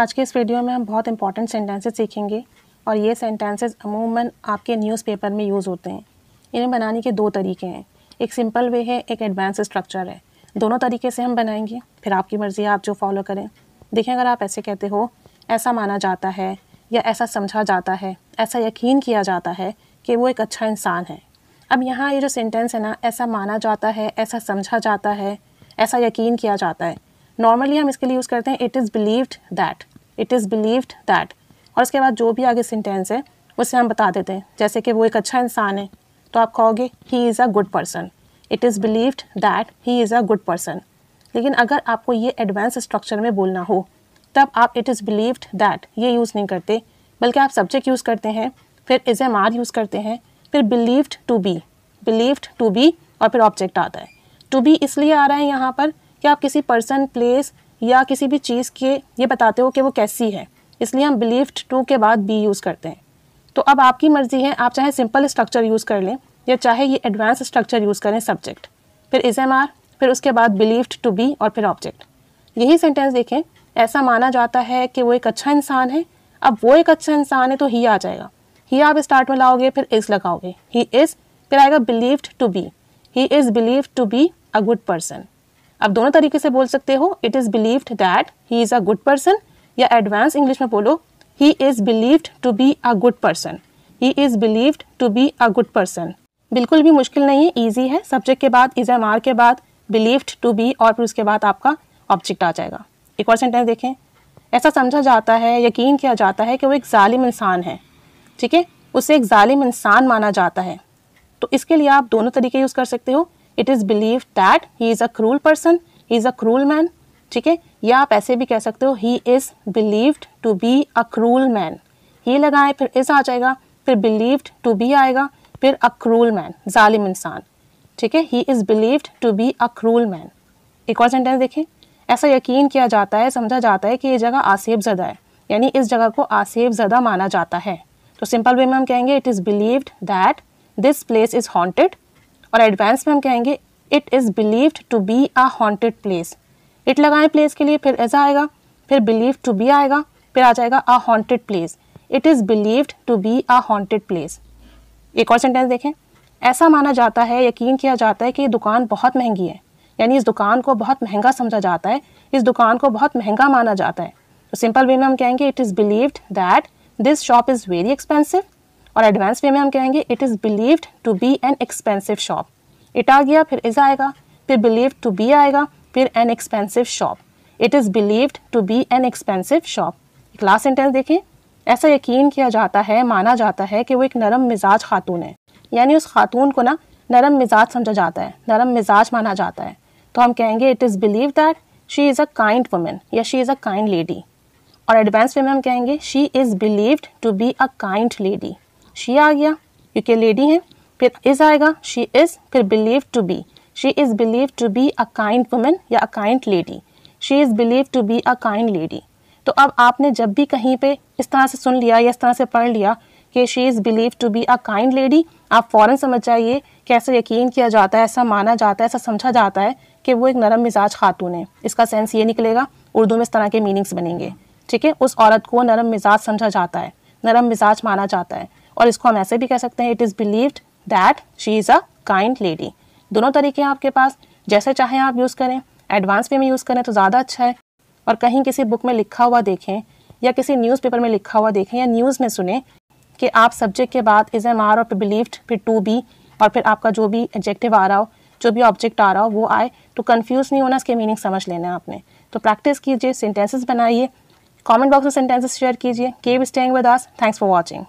आज के इस वीडियो में हम बहुत इंपॉर्टेंट सेंटेंसेस सीखेंगे और ये सेंटेंसेस अमूमन आपके न्यूज़पेपर में यूज़ होते हैं इन्हें बनाने के दो तरीके हैं एक सिंपल वे है एक एडवांस स्ट्रक्चर है दोनों तरीके से हम बनाएंगे फिर आपकी मर्ज़ी आप जो फॉलो करें देखें अगर आप ऐसे कहते हो ऐसा माना जाता है या ऐसा समझा जाता है ऐसा यकीन किया जाता है कि वो एक अच्छा इंसान है अब यहाँ ये जो सेंटेंस है ना ऐसा माना जाता है ऐसा समझा जाता है ऐसा यकीन किया जाता है नॉर्मली हम इसके लिए यूज़ करते हैं it is believed that it is believed that और उसके बाद जो भी आगे सेंटेंस है उसे हम बता देते हैं जैसे कि वो एक अच्छा इंसान है तो आप कहोगे he is a good person it is believed that he is a good person लेकिन अगर आपको ये एडवांस स्ट्रक्चर में बोलना हो तब आप इट इज़ बिलीव्ड दैट ये यूज़ नहीं करते बल्कि आप सब्जेक्ट यूज़ करते हैं फिर इज़ एम आर यूज़ करते हैं फिर believed to be believed to be और फिर ऑब्जेक्ट आता है टू बी इसलिए आ रहा है यहाँ पर कि आप किसी पर्सन प्लेस या किसी भी चीज़ के ये बताते हो कि वो कैसी है इसलिए हम बिलीव्ड टू के बाद बी यूज़ करते हैं तो अब आपकी मर्ज़ी है आप चाहे सिंपल स्ट्रक्चर यूज़ कर लें या चाहे ये एडवांस स्ट्रक्चर यूज़ करें सब्जेक्ट फिर इज एम आर फिर उसके बाद बिलीव्ड टू बी और फिर ऑब्जेक्ट यही सेंटेंस देखें ऐसा माना जाता है कि वो एक अच्छा इंसान है अब वो एक अच्छा इंसान है तो ही आ जाएगा ही आप स्टार्ट में लाओगे फिर इज़ लगाओगे ही इज़ फिर आएगा believed to be he is believed to be a good person आप दोनों तरीके से बोल सकते हो it is believed that he is a good person या एडवांस इंग्लिश में बोलो he is believed to be a good person he is believed to be a good person बिल्कुल भी मुश्किल नहीं है ईजी है सब्जेक्ट के बाद इज एम आर के बाद बिलीव्ड टू बी और फिर उसके बाद आपका ऑब्जेक्ट आ जाएगा एक और सेंटेंस देखें ऐसा समझा जाता है यकीन किया जाता है कि वो एक ालिम इंसान है ठीक है उसे एक ालिम इंसान माना जाता है तो इसके लिए आप दोनों तरीके यूज़ कर सकते हो it is believe that he is a cruel person he is a cruel man ठीक है या आप ऐसे भी कह सकते हो he is believed to be a cruel man ये लगाएं फिर इस आ जाएगा फिर बिलीव्ड टू बी आएगा फिर अ क्रूल मैन जालिम इंसान ठीक है he is believed to be a cruel man एक और सेंटेंस देखें ऐसा यकीन किया जाता है समझा जाता है कि ये जगह आसेब ज़दा है यानी इस जगह को आसेब ज़दा माना जाता है तो सिंपल वे में हम कहेंगे it is believed that this place is haunted और एडवांस में हम कहेंगे it is believed to be a haunted place it लगाएं प्लेस के लिए फिर ऐसा आएगा फिर बिलीव टू बी आएगा फिर आ जाएगा a haunted place it is believed to be a haunted place एक और सेंटेंस देखें ऐसा माना जाता है यकीन किया जाता है कि ये दुकान बहुत महंगी है यानी इस दुकान को बहुत महंगा समझा जाता है इस दुकान को बहुत महंगा माना जाता है तो सिंपल वे में हम कहेंगे it is believed that this shop is very expensive और एडवांस वे में हम कहेंगे it is believed to be an expensive shop it आ गया फिर इज़ आएगा फिर बिलीव टू बी आएगा फिर an expensive shop it is believed to be an expensive shop एक लास्ट सेंटेंस देखें ऐसा यकीन किया जाता है माना जाता है कि वो एक नरम मिजाज खातून है यानी उस खातून को ना नरम मिजाज समझा जाता है नरम मिजाज माना जाता है तो हम कहेंगे it is believe that she is a kind women या she is a kind lady और एडवांस वे में हम कहेंगे she is believed to be a kind lady she आ गया क्योंकि लेडी है फिर इज़ आएगा शी इज़ फिर believe to be she is believe to be a kind women या a kind lady she is believe to be a kind lady तो अब आपने जब भी कहीं पे इस तरह से सुन लिया या इस तरह से पढ़ लिया कि she is believe to be a kind lady आप फ़ौरन समझ जाइए कैसे यकीन किया जाता है ऐसा माना जाता है ऐसा समझा जाता है कि वो एक नरम मिजाज खातून है इसका सेंस ये निकलेगा उर्दू में इस तरह के मीनिंग्स बनेंगे ठीक है उस औरत को नरम मिजाज समझा जाता है नरम मिजाज माना जाता है और इसको हम ऐसे भी कह सकते हैं it is believed that she is a kind lady दोनों तरीके हैं आपके पास जैसे चाहे आप यूज़ करें एडवांस पे में यूज़ करें तो ज़्यादा अच्छा है और कहीं किसी बुक में लिखा हुआ देखें या किसी न्यूज़पेपर में लिखा हुआ देखें या न्यूज़ में सुने कि आप सब्जेक्ट के बाद इज़ एम आर और फिर बिलीव्ड फिर टू बी और फिर आपका जो भी एडजेक्टिव आ रहा हो जो भी ऑब्जेक्ट आ रहा हो वो आए तो कन्फ्यूज़ नहीं होना इसके मीनिंग समझ लेना है आपने तो प्रैक्टिस कीजिए सेंटेंसेस बनाइए कमेंट बॉक्स में सेंटेंसेस शेयर कीजिए के staying with us thanks for watching